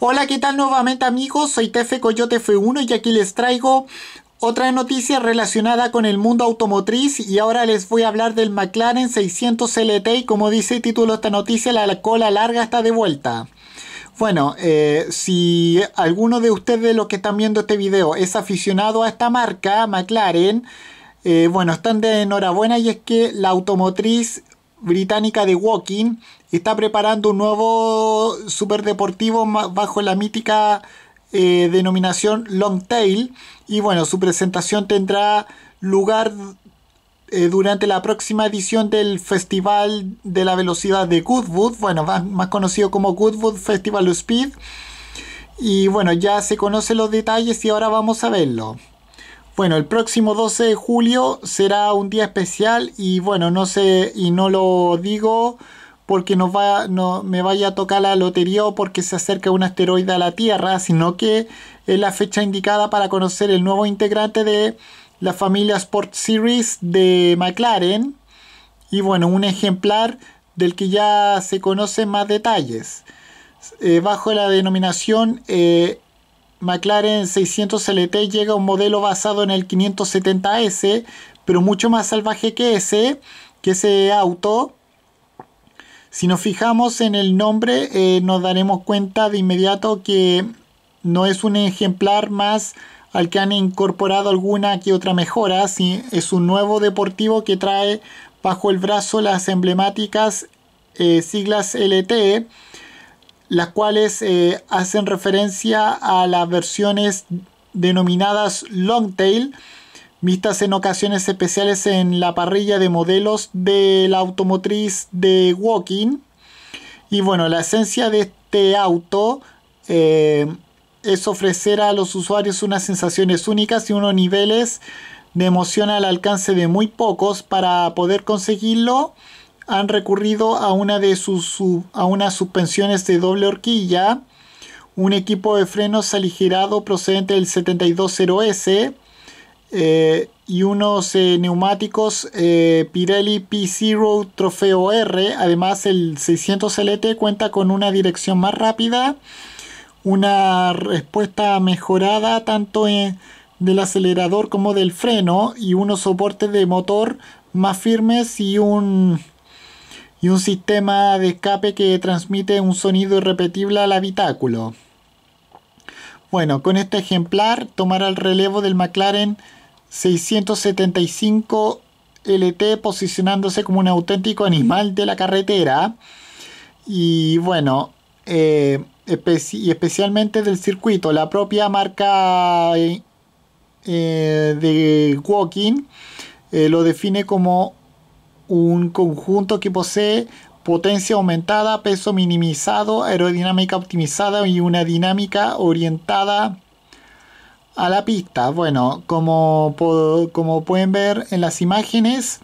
Hola, ¿qué tal nuevamente amigos? Soy Tefe Coyote F1 y aquí les traigo otra noticia relacionada con el mundo automotriz y ahora les voy a hablar del McLaren 600 LT y como dice el título de esta noticia, la cola larga está de vuelta. Bueno, eh, si alguno de ustedes los que están viendo este video es aficionado a esta marca, McLaren, eh, bueno, están de enhorabuena y es que la automotriz británica de Walking está preparando un nuevo superdeportivo bajo la mítica eh, denominación Long Tail. Y bueno, su presentación tendrá lugar eh, durante la próxima edición del Festival de la Velocidad de Goodwood, bueno, más, más conocido como Goodwood Festival of Speed. Y bueno, ya se conocen los detalles y ahora vamos a verlo. Bueno, el próximo 12 de julio será un día especial y bueno, no sé, y no lo digo porque nos va, no, me vaya a tocar la lotería o porque se acerca un asteroide a la Tierra, sino que es la fecha indicada para conocer el nuevo integrante de la familia Sport Series de McLaren y bueno, un ejemplar del que ya se conocen más detalles. Eh, bajo la denominación eh, McLaren 600 LT llega un modelo basado en el 570S, pero mucho más salvaje que ese, que ese auto. Si nos fijamos en el nombre, eh, nos daremos cuenta de inmediato que no es un ejemplar más al que han incorporado alguna que otra mejora, si es un nuevo deportivo que trae bajo el brazo las emblemáticas eh, siglas LT las cuales eh, hacen referencia a las versiones denominadas Longtail, vistas en ocasiones especiales en la parrilla de modelos de la automotriz de Walking. Y bueno, la esencia de este auto eh, es ofrecer a los usuarios unas sensaciones únicas y unos niveles de emoción al alcance de muy pocos para poder conseguirlo han recurrido a una de sus a unas suspensiones de doble horquilla, un equipo de frenos aligerado procedente del 720S eh, y unos eh, neumáticos eh, Pirelli P0 Trofeo R. Además, el 600 LT cuenta con una dirección más rápida, una respuesta mejorada tanto del acelerador como del freno y unos soportes de motor más firmes y un y un sistema de escape que transmite un sonido irrepetible al habitáculo. Bueno, con este ejemplar tomará el relevo del McLaren 675 LT posicionándose como un auténtico animal de la carretera y bueno, eh, y especialmente del circuito, la propia marca eh, eh, de Walking lo define como un conjunto que posee potencia aumentada, peso minimizado, aerodinámica optimizada y una dinámica orientada a la pista. Bueno, como, pueden ver en las imágenes,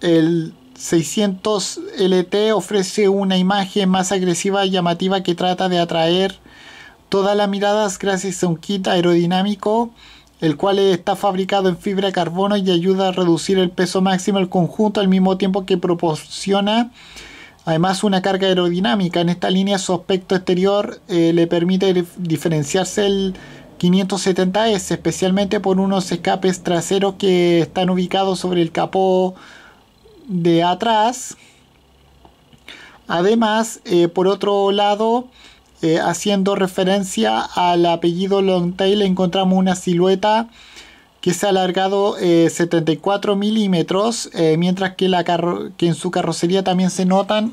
el 600 LT ofrece una imagen más agresiva y llamativa que trata de atraer todas las miradas gracias a un kit aerodinámico el cual está fabricado en fibra de carbono y ayuda a reducir el peso máximo del conjunto al mismo tiempo que proporciona además una carga aerodinámica. En esta línea su aspecto exterior eh, le permite diferenciarse el 570S, especialmente por unos escapes traseros que están ubicados sobre el capó de atrás. Además, eh, por otro lado, eh, haciendo referencia al apellido Longtail encontramos una silueta que se ha alargado 74 eh, milímetros, eh, mientras que, en su carrocería también se notan,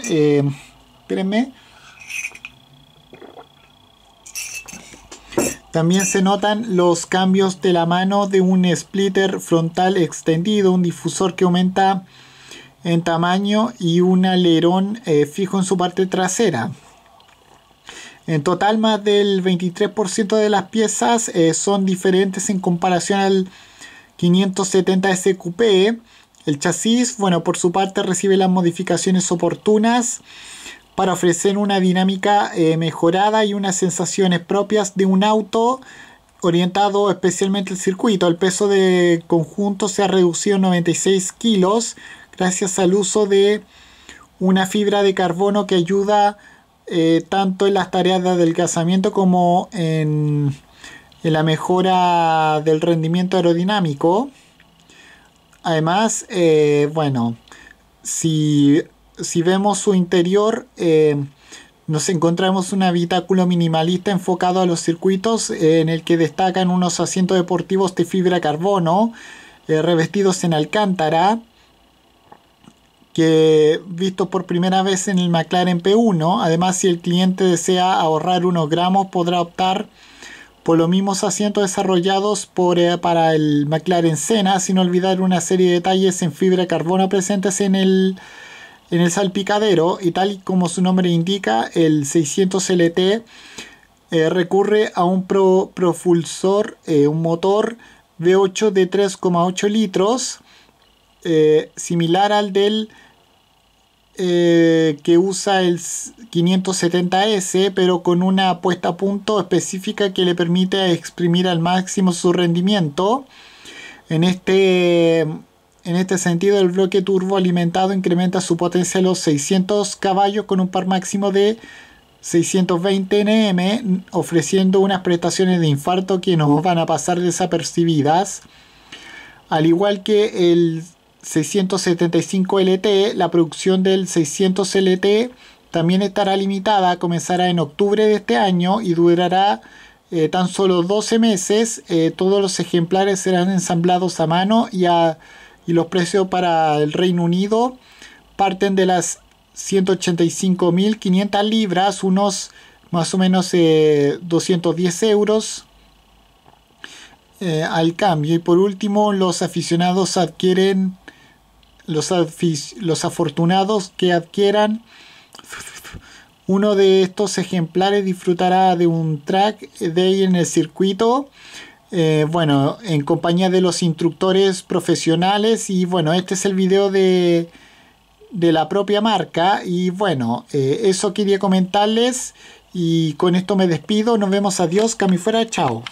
También se notan los cambios de la mano de un splitter frontal extendido, un difusor que aumenta en tamaño y un alerón fijo en su parte trasera. En total, más del 23% de las piezas eh, son diferentes en comparación al 570 SQP. El chasis, bueno, por su parte recibe las modificaciones oportunas para ofrecer una dinámica eh, mejorada y unas sensaciones propias de un auto orientado especialmente al circuito. El peso de conjunto se ha reducido en 96 kilos gracias al uso de una fibra de carbono que ayuda a eh, tanto en las tareas del casamiento como en, la mejora del rendimiento aerodinámico. Además, eh, bueno, si, vemos su interior, eh, nos encontramos un habitáculo minimalista enfocado a los circuitos en el que destacan unos asientos deportivos de fibra carbono, revestidos en alcántara, visto por primera vez en el McLaren P1. Además, si el cliente desea ahorrar unos gramos, podrá optar por los mismos asientos desarrollados por, eh, para el McLaren Senna, sin olvidar una serie de detalles en fibra de carbono presentes en el, en el salpicadero. Y tal como su nombre indica, el 600 LT eh, recurre a un propulsor, eh, un motor V8 de 3,8 litros, similar al del eh, que usa el 570S, pero con una puesta a punto específica que le permite exprimir al máximo su rendimiento. En este, en este sentido, el bloque turbo alimentado incrementa su potencia a los 600 caballos con un par máximo de 620 Nm, ofreciendo unas prestaciones de infarto que nos van a pasar desapercibidas. Al igual que el 675 lt e, la producción del 600 lt e también estará limitada, comenzará en octubre de este año y durará eh, tan solo 12 meses. Eh, todos los ejemplares serán ensamblados a mano y, a, los precios para el Reino Unido parten de las 185.500 libras, unos más o menos 210 eh, euros al cambio. Y por último, los aficionados adquieren los, afortunados que adquieran uno de estos ejemplares disfrutará de un track day en el circuito. Eh, bueno, en compañía de los instructores profesionales. Y bueno, este es el video de, de la propia marca. Y bueno, eh, eso quería comentarles. Y con esto me despido. Nos vemos. Adiós. Cami fuera. Chao.